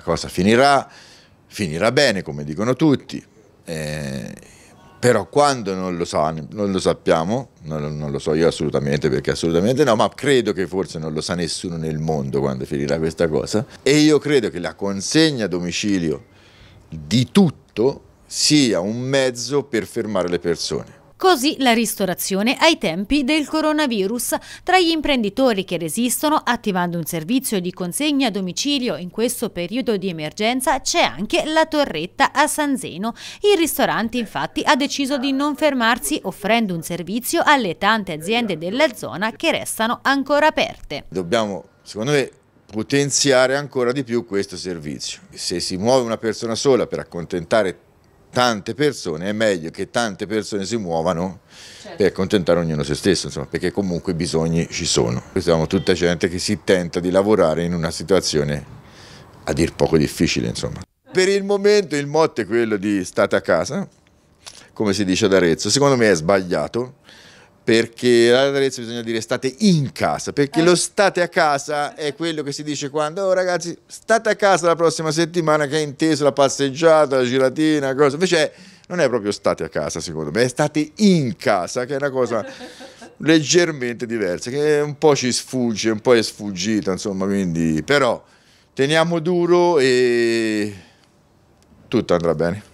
la cosa finirà, finirà bene come dicono tutti, eh, però quando non lo, sa, non lo sappiamo, non, non, lo so io assolutamente perché assolutamente no, ma credo che forse non lo sa nessuno nel mondo quando finirà questa cosa e io credo che la consegna a domicilio di tutto sia un mezzo per fermare le persone. Così la ristorazione ai tempi del coronavirus. Tra gli imprenditori che resistono attivando un servizio di consegna a domicilio in questo periodo di emergenza c'è anche la torretta a San Zeno. Il ristorante infatti ha deciso di non fermarsi offrendo un servizio alle tante aziende della zona che restano ancora aperte. Dobbiamo, secondo me, potenziare ancora di più questo servizio. Se si muove una persona sola per accontentare tutti, tante persone, è meglio che tante persone si muovano certo. per accontentare ognuno se stesso, insomma, perché comunque i bisogni ci sono. Siamo tutta gente che si tenta di lavorare in una situazione a dir poco difficile, insomma. Per il momento il motto è quello di state a casa, come si dice ad Arezzo, secondo me è sbagliato, perché la leggerezza bisogna dire state in casa, perché eh. lo state a casa è quello che si dice quando oh ragazzi state a casa la prossima settimana che è inteso la passeggiata, la giratina, cosa. invece non è proprio state a casa secondo me, è state in casa che è una cosa leggermente diversa, che un po' ci sfugge, un po' è sfuggita insomma, quindi però teniamo duro e tutto andrà bene.